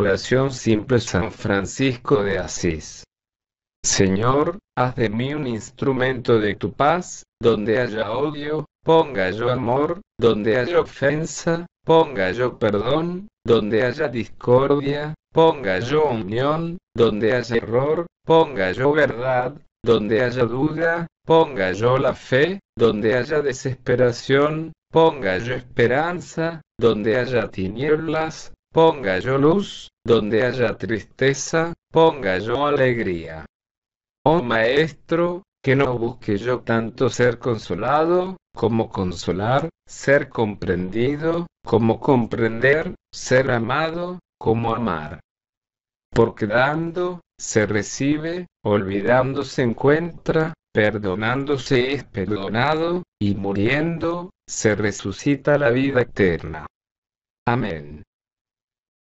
Oración simple San Francisco de Asís. Señor, haz de mí un instrumento de tu paz, donde haya odio, ponga yo amor, donde haya ofensa, ponga yo perdón, donde haya discordia, ponga yo unión, donde haya error, ponga yo verdad, donde haya duda, ponga yo la fe, donde haya desesperación, ponga yo esperanza, donde haya tinieblas, Ponga yo luz, donde haya tristeza, ponga yo alegría. Oh Maestro, que no busque yo tanto ser consolado, como consolar, ser comprendido, como comprender, ser amado, como amar. Porque dando, se recibe, olvidando se encuentra, perdonándose es perdonado, y muriendo, se resucita la vida eterna. Amén.